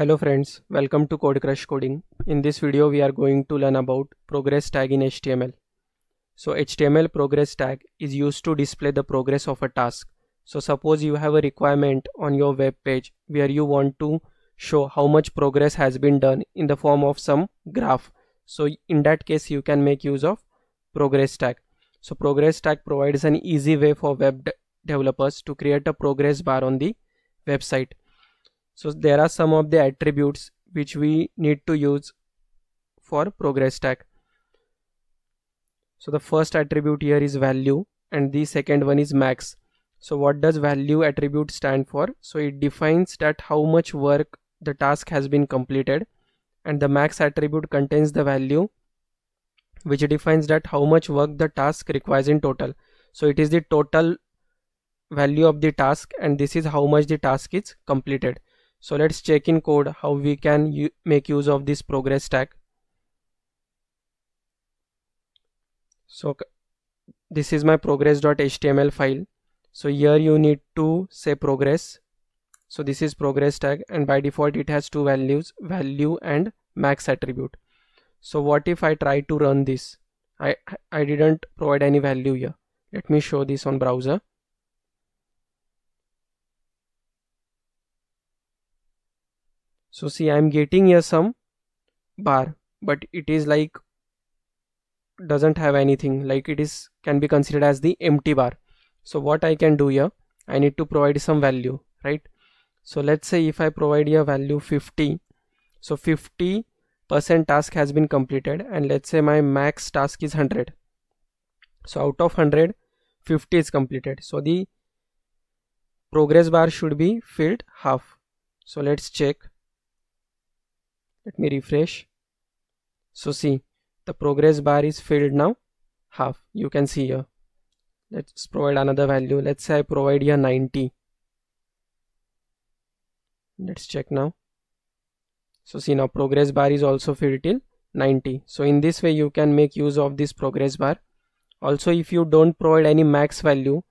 Hello friends, welcome to Code Crush Coding. In this video we are going to learn about progress tag in HTML. So HTML progress tag is used to display the progress of a task. So suppose you have a requirement on your web page where you want to show how much progress has been done in the form of some graph. So in that case you can make use of progress tag. So progress tag provides an easy way for web de developers to create a progress bar on the website so there are some of the attributes which we need to use for progress tag. so the first attribute here is value and the second one is max so what does value attribute stand for so it defines that how much work the task has been completed and the max attribute contains the value which defines that how much work the task requires in total so it is the total value of the task and this is how much the task is completed so let's check in code how we can make use of this progress tag. so this is my progress.html file so here you need to say progress so this is progress tag and by default it has two values value and max attribute so what if i try to run this i i didn't provide any value here let me show this on browser so see i'm getting a sum bar but it is like doesn't have anything like it is can be considered as the empty bar so what i can do here i need to provide some value right so let's say if i provide a value 50 so 50 percent task has been completed and let's say my max task is 100 so out of 100 50 is completed so the progress bar should be filled half so let's check let me refresh so see the progress bar is filled now half you can see here let's provide another value let's say I provide here 90 let's check now so see now progress bar is also filled till 90 so in this way you can make use of this progress bar also if you don't provide any max value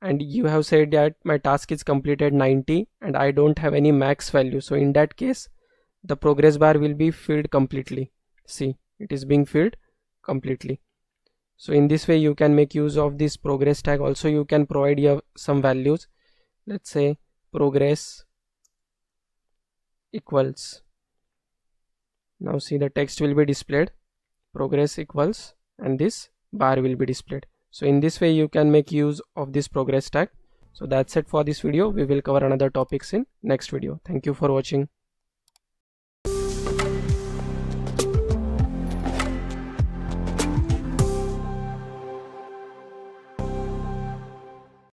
and you have said that my task is completed 90 and I don't have any max value so in that case the progress bar will be filled completely see it is being filled completely so in this way you can make use of this progress tag also you can provide your some values let's say progress equals now see the text will be displayed progress equals and this bar will be displayed so in this way you can make use of this progress tag so that's it for this video we will cover another topics in next video thank you for watching